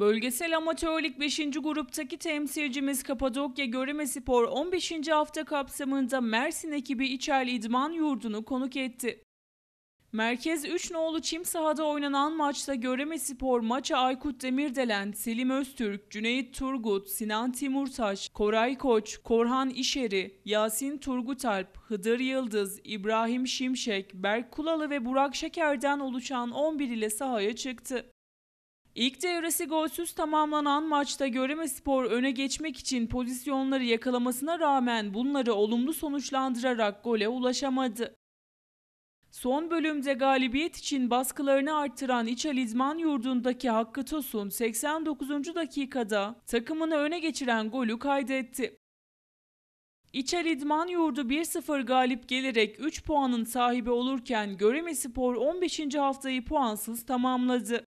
Bölgesel Amatörlük 5. gruptaki temsilcimiz Kapadokya Göreme Spor 15. hafta kapsamında Mersin ekibi İçerli İdman Yurdu'nu konuk etti. Merkez 3 nolu çim sahada oynanan maçta Göreme Spor maça Aykut Demirdelen, Selim Öztürk, Cüneyt Turgut, Sinan Timurtaş, Koray Koç, Korhan İşeri, Yasin Turgutalp, Hıdır Yıldız, İbrahim Şimşek, Berk Kulalı ve Burak Şeker'den oluşan 11 ile sahaya çıktı. İlk devresi golsüz tamamlanan maçta Göreme Spor öne geçmek için pozisyonları yakalamasına rağmen bunları olumlu sonuçlandırarak gole ulaşamadı. Son bölümde galibiyet için baskılarını arttıran İçel İzman Yurdu'ndaki Hakkı Tosun 89. dakikada takımını öne geçiren golü kaydetti. İçer İdman Yurdu 1-0 galip gelerek 3 puanın sahibi olurken Göreme Spor 15. haftayı puansız tamamladı.